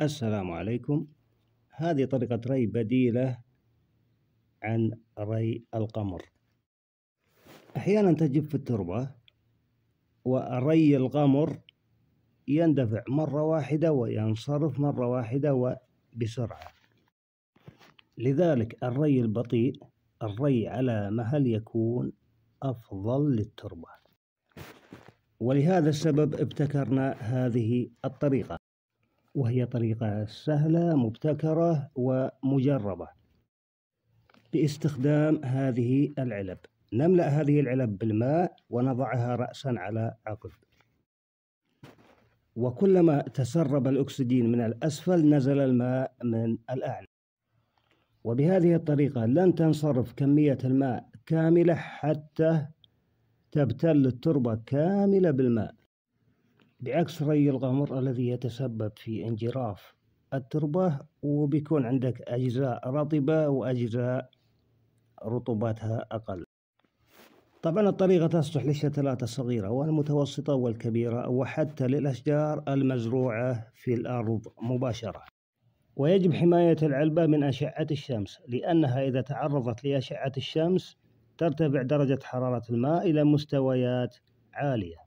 السلام عليكم هذه طريقة ري بديلة عن ري القمر أحيانا تجب في التربة وري القمر يندفع مرة واحدة وينصرف مرة واحدة وبسرعة لذلك الري البطيء الري على مهل يكون أفضل للتربة ولهذا السبب ابتكرنا هذه الطريقة وهي طريقة سهلة مبتكرة ومجربة باستخدام هذه العلب نملأ هذه العلب بالماء ونضعها رأسا على عقب وكلما تسرب الأكسجين من الأسفل نزل الماء من الأعلى وبهذه الطريقة لن تنصرف كمية الماء كاملة حتى تبتل التربة كاملة بالماء بعكس ري الغمر الذي يتسبب في انجراف التربة وبيكون عندك أجزاء رطبة وأجزاء رطوبتها أقل طبعا الطريقة تصلح للشتلات الصغيرة والمتوسطة والكبيرة وحتى للأشجار المزروعة في الأرض مباشرة ويجب حماية العلبة من أشعة الشمس لأنها إذا تعرضت لأشعة الشمس ترتفع درجة حرارة الماء إلى مستويات عالية